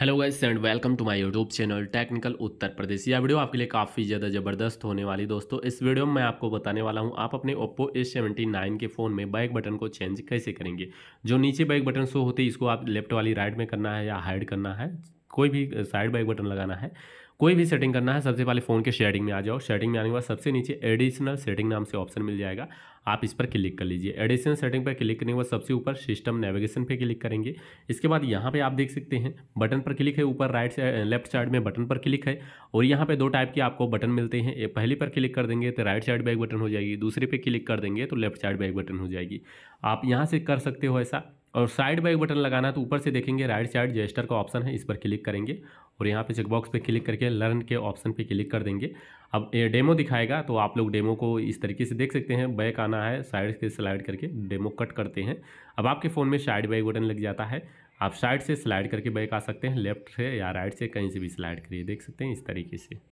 hello guys and welcome to my YouTube channel technical Uttar Pradesh यह video आपके लिए काफ़ी ज़्यादा ज़बरदस्त होने वाली दोस्तों इस वीडियो में मैं आपको बताने वाला हूं आप अपने ओप्पो ए सेवेंटी नाइन के फ़ोन में बैक बटन को चेंज कैसे करेंगे जो नीचे बैक बटन शो होते इसको आप लेफ्ट वाली राइट में करना है या हाइड करना है कोई भी साइड बाइक बटन लगाना है कोई भी सेटिंग करना है सबसे पहले फ़ोन के शेडिंग में आ जाओ शेडिंग में आने के बाद सबसे नीचे एडिशनल सेटिंग नाम से ऑप्शन मिल जाएगा आप इस पर क्लिक कर लीजिए एडिशनल सेटिंग पर क्लिक करने के बाद सबसे ऊपर सिस्टम नेविगेशन पे क्लिक करेंगे इसके बाद यहाँ पे आप देख सकते हैं बटन पर क्लिक है ऊपर राइट साइड लेफ्ट साइड में बटन पर क्लिक है और यहाँ पर दो टाइप के आपको बटन मिलते हैं पहली पर क्लिक कर देंगे तो राइट साइड बैक बटन हो जाएगी दूसरे पर क्लिक कर देंगे तो लेफ्ट साइड बैक बटन हो जाएगी आप यहाँ से कर सकते हो ऐसा और साइड बाइक बटन लगाना है तो ऊपर से देखेंगे राइट साइड जेस्टर का ऑप्शन है इस पर क्लिक करेंगे और यहाँ पे चेकबॉक्स पे क्लिक करके लर्न के ऑप्शन पे क्लिक कर देंगे अब ये डेमो दिखाएगा तो आप लोग डेमो को इस तरीके से देख सकते हैं बैक आना है साइड से स्लाइड करके डेमो कट करते हैं अब आपके फ़ोन में साइड बैक बटन लग जाता है आप साइड से स्लाइड करके बैक आ सकते हैं लेफ्ट से या राइट से कहीं से भी स्लाइड करिए देख सकते हैं इस तरीके से